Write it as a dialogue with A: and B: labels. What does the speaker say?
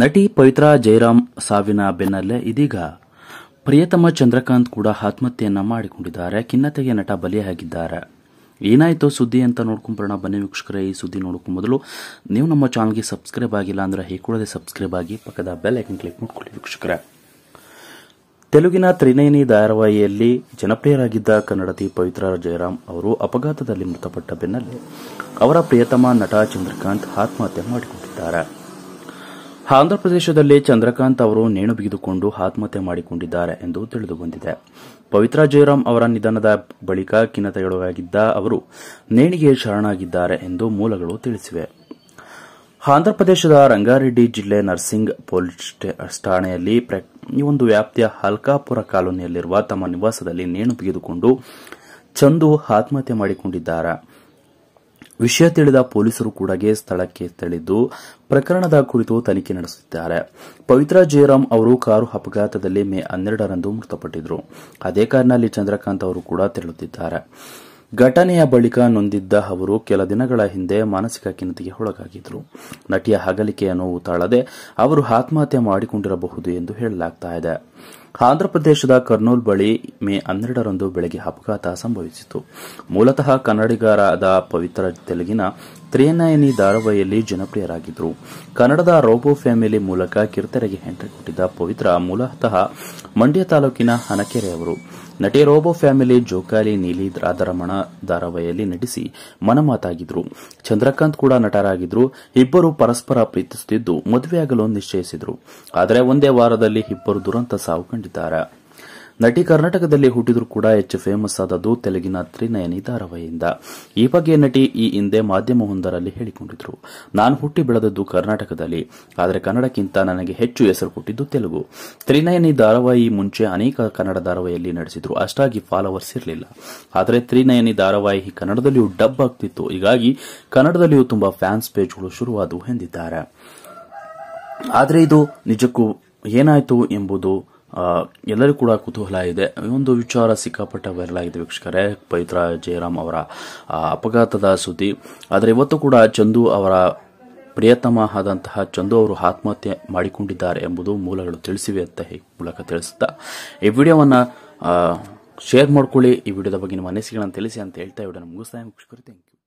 A: ನಟಿ ಪವಿತ್ರಾ ಜಯರಾಮ್ ಸಾವಿನ ಬೆನ್ನಲ್ಲೇ ಇದೀಗ ಪ್ರಿಯತಮ ಚಂದ್ರಕಾಂತ್ ಕೂಡ ಆತ್ಮಹತ್ಯೆಯನ್ನ ಮಾಡಿಕೊಂಡಿದ್ದಾರೆ ಖಿನ್ನತೆಗೆ ನಟ ಬಲಿಯಾಗಿದ್ದಾರೆ ಏನಾಯಿತು ಸುದ್ದಿ ಅಂತ ನೋಡ್ಕೊಂಬರೋಣ ಬನ್ನಿ ವೀಕ್ಷಕರೇ ಈ ಸುದ್ದಿ ನೋಡ್ಕೊಂಡ್ ಮೊದಲು ನೀವು ನಮ್ಮ ಚಾನಲ್ಗೆ ಸಬ್ಸ್ಕ್ರೈಬ್ ಆಗಿಲ್ಲ ಅಂದ್ರೆ ಹೇಗೆ ಸಬ್ಸ್ಕ್ರೈಬ್ ಆಗಿ ಪಕ್ಕದ ಬೆಲ್ ಐಕನ್ ಕ್ಲಿಕ್ ಮಾಡ್ಕೊಳ್ಳಿ ವೀಕ್ಷಕರ ತೆಲುಗಿನ ತ್ರಿನೇನಿ ಧಾರಾವಾಹಿಯಲ್ಲಿ ಜನಪ್ರಿಯರಾಗಿದ್ದ ಕನ್ನಡತಿ ಪವಿತ್ರ ಜಯರಾಮ್ ಅವರು ಅಪಘಾತದಲ್ಲಿ ಮೃತಪಟ್ಟ ಬೆನ್ನಲ್ಲೇ ಅವರ ಪ್ರಿಯತಮ ನಟ ಚಂದ್ರಕಾಂತ್ ಆತ್ಮಹತ್ಯೆ ಮಾಡಿಕೊಂಡಿದ್ದಾರೆ ಆಂಧ್ರಪ್ರದೇಶದಲ್ಲಿ ಚಂದ್ರಕಾಂತ್ ಅವರು ನೇಣು ಬಿಗಿದುಕೊಂಡು ಆತ್ಮಹತ್ಯೆ ಮಾಡಿಕೊಂಡಿದ್ದಾರೆ ಎಂದು ತಿಳಿದುಬಂದಿದೆ ಪವಿತ್ರಾ ಜಯರಾಮ್ ಅವರ ನಿಧನದ ಬಳಿಕ ಖಿನ್ನತೆಗೊಳಗಾಗಿದ್ದ ಅವರು ನೇಣಿಗೆ ಶರಣಾಗಿದ್ದಾರೆ ಎಂದು ಮೂಲಗಳು ತಿಳಿಸಿವೆ ಆಂಧ್ರಪ್ರದೇಶದ ರಂಗಾರೆಡ್ಡಿ ಜಿಲ್ಲೆ ನರ್ಸಿಂಗ್ ಪೊಲೀಸ್ ಠಾಣೆಯಲ್ಲಿ ಈ ಒಂದು ವ್ಯಾಪ್ತಿಯ ಹಲ್ಕಾಪುರ ಕಾಲೋನಿಯಲ್ಲಿರುವ ತಮ್ಮ ನಿವಾಸದಲ್ಲಿ ನೇಣು ಬಿಗಿದುಕೊಂಡು ಚಂದು ಆತ್ಮಹತ್ಯೆ ಮಾಡಿಕೊಂಡಿದ್ದಾರೆ ವಿಷಯ ತಿಳಿದ ಪೊಲೀಸರು ಕೂಡಗೆ ಸ್ಥಳಕ್ಕೆ ತೆರಳಿದ್ದು ಪ್ರಕರಣದ ಕುರಿತು ತನಿಖೆ ನಡೆಸಿದ್ದಾರೆ ಪವಿತ್ರ ಜಯರಾಮ್ ಅವರು ಕಾರು ಅಪಘಾತದಲ್ಲಿ ಮೇ ಹನ್ನೆರಡರಂದು ಮೃತಪಟ್ಟಿದ್ದರು ಅದೇ ಕಾರಿನಲ್ಲಿ ಚಂದ್ರಕಾಂತ್ ಅವರು ಕೂಡ ತೆರಳುತ್ತಿದ್ದಾರೆ ಘಟನೆಯ ಬಳಿಕ ನೊಂದಿದ್ದ ಅವರು ಕೆಲ ದಿನಗಳ ಹಿಂದೆ ಮಾನಸಿಕ ಖಿನ್ನತೆಗೆ ಒಳಗಾಗಿದ್ದರು ನಟಿಯ ಹಗಲಿಕೆಯ ನೋವು ತಾಳದೆ ಅವರು ಆತ್ಮಹತ್ಯೆ ಮಾಡಿಕೊಂಡಿರಬಹುದು ಎಂದು ಹೇಳಲಾಗ್ತಾ ಇದೆ ಆಂಧ್ರಪ್ರದೇಶದ ಕರ್ನೂಲ್ ಬಳಿ ಮೇ ಹನ್ನೆರಡರಂದು ಬೆಳಗ್ಗೆ ಅಪಘಾತ ಸಂಭವಿಸಿತು ಮೂಲತಃ ಕನ್ನಡಿಗರಾದ ಪವಿತ್ರ ತೆಲುಗಿನ ತ್ರಿಯನಾಯಿನಿ ಧಾರಾವಾಹಿಯಲ್ಲಿ ಜನಪ್ರಿಯರಾಗಿದ್ದರು ಕನ್ನಡದ ರೋಬೋ ಫ್ಯಾಮಿಲಿ ಮೂಲಕ ಕಿರ್ತೆರೆಗೆ ಎಂಟ್ರಿ ಕೊಟ್ಟಿದ್ದ ಪವಿತ್ರ ಮೂಲತಃ ಮಂಡ್ಯ ತಾಲೂಕಿನ ಹನಕೆರೆಯವರು ನಟಿ ರೋಬೋ ಫ್ಯಾಮಿಲಿ ಜೋಕಾಲಿ ನೀಲಿ ರಾಧಾರಮಣ ಧಾರಾವಾಹಿಯಲ್ಲಿ ನಟಿಸಿ ಮನಮಾತಾಗಿದ್ರು ಚಂದ್ರಕಾಂತ್ ಕೂಡ ನಟರಾಗಿದ್ರು ಇಬ್ಬರು ಪರಸ್ಪರ ಪ್ರೀತಿಸುತ್ತಿದ್ದು ಮದುವೆಯಾಗಲು ನಿಶ್ಚಯಿಸಿದ್ರು ಆದರೆ ಒಂದೇ ವಾರದಲ್ಲಿ ಇಬ್ಬರು ದುರಂತ ಸಾವು ಕಂಡಿದ್ದರು ನಟಿ ಕರ್ನಾಟಕದಲ್ಲಿ ಹುಟ್ಟಿದ್ರೂ ಕೂಡ ಹೆಚ್ಚು ಫೇಮಸ್ ಆದದ್ದು ತೆಲುಗಿನ ತ್ರಿನಯನಿ ಧಾರಾವಾಹಿಯಿಂದ ಈ ಬಗ್ಗೆ ನಟಿ ಈ ಹಿಂದೆ ಮಾಧ್ಯಮವೊಂದರಲ್ಲಿ ಹೇಳಿಕೊಂಡಿದ್ರು ನಾನು ಹುಟ್ಟಿ ಬೆಳೆದದ್ದು ಕರ್ನಾಟಕದಲ್ಲಿ ಆದರೆ ಕನ್ನಡಕ್ಕಿಂತ ನನಗೆ ಹೆಚ್ಚು ಹೆಸರು ಕೊಟ್ಟಿದ್ದು ತೆಲುಗು ತ್ರಿನಯನಿ ಧಾರಾವಾಹಿ ಮುಂಚೆ ಅನೇಕ ಕನ್ನಡ ಧಾರಾವಾಹಿಯಲ್ಲಿ ನಡೆಸಿದ್ರು ಅಷ್ಟಾಗಿ ಫಾಲೋವರ್ಸ್ ಇರಲಿಲ್ಲ ಆದರೆ ತ್ರಿನಯನಿ ಧಾರಾವಾಹಿ ಕನ್ನಡದಲ್ಲಿಯೂ ಡಬ್ ಆಗ್ತಿತ್ತು ಹೀಗಾಗಿ ಕನ್ನಡದಲ್ಲಿಯೂ ತುಂಬಾ ಫ್ಯಾನ್ಸ್ ಪೇಜ್ಗಳು ಶುರುವಾದವು ಎಂದಿದ್ದಾರೆ ಆದರೆ ಇದು ನಿಜಕ್ಕೂ ಏನಾಯಿತು ಎಂಬುದು ಎಲ್ಲರೂ ಕೂಡ ಕುತೂಹಲ ಇದೆ ಒಂದು ವಿಚಾರ ಸಿಕ್ಕಾಪಟ್ಟ ವೈರಲ್ ಆಗಿದೆ ವೀಕ್ಷಕರೇ ಪವಿತ್ರ ಜಯರಾಮ್ ಅವರ ಅಪಘಾತದ ಸುದ್ದಿ ಆದರೆ ಇವತ್ತು ಕೂಡ ಚಂದು ಅವರ ಪ್ರಿಯತಮ ಆದಂತಹ ಚಂದು ಅವರು ಆತ್ಮಹತ್ಯೆ ಮಾಡಿಕೊಂಡಿದ್ದಾರೆ ಎಂಬುದು ಮೂಲಗಳು ತಿಳಿಸಿವೆ ಅಂತ ಈ ಮೂಲಕ ತಿಳಿಸುತ್ತಾ ಈ ವಿಡಿಯೋವನ್ನು ಶೇರ್ ಮಾಡ್ಕೊಳ್ಳಿ ಈ ವಿಡಿಯೋದ ಬಗ್ಗೆ ನಿಮ್ಮ ಅನಿಸಿಕೆಗಳನ್ನು ತಿಳಿಸಿ ಅಂತ ಹೇಳ್ತಾ ವಿಡಿಯೋನ ಮುಗಿಸ್ತಾ ವೀಕ್ಷಕರು ಥ್ಯಾಂಕ್ ಯು